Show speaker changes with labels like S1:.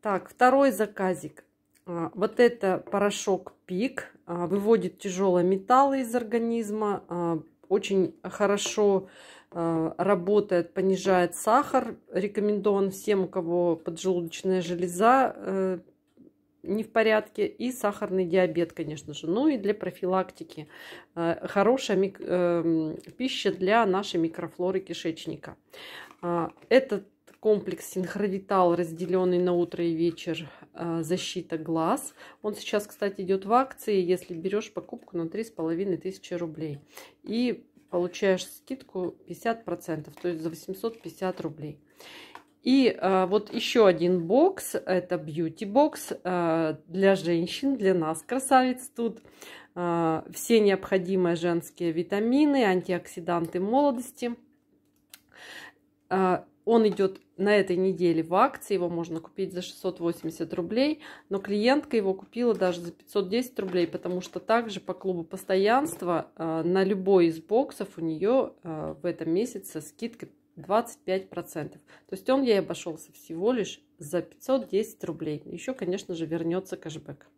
S1: Так, второй заказик. А, вот это порошок ПИК. А, выводит тяжелые металлы из организма. А, очень хорошо работает, понижает сахар. Рекомендован всем, у кого поджелудочная железа э, не в порядке. И сахарный диабет, конечно же. Ну и для профилактики. Э, хорошая эм, пища для нашей микрофлоры кишечника. Этот комплекс Синхровитал, разделенный на утро и вечер, а, защита глаз. Он сейчас, кстати, идет в акции, если берешь покупку на 3500 рублей. И получаешь скидку 50%, то есть за 850 рублей. И э, вот еще один бокс, это beauty бокс э, для женщин, для нас, красавиц. Тут э, все необходимые женские витамины, антиоксиданты молодости. Он идет на этой неделе в акции, его можно купить за 680 рублей, но клиентка его купила даже за 510 рублей, потому что также по клубу постоянства э, на любой из боксов у нее э, в этом месяце скидка 25%. То есть он ей обошелся всего лишь за 510 рублей. Еще, конечно же, вернется кэшбэк.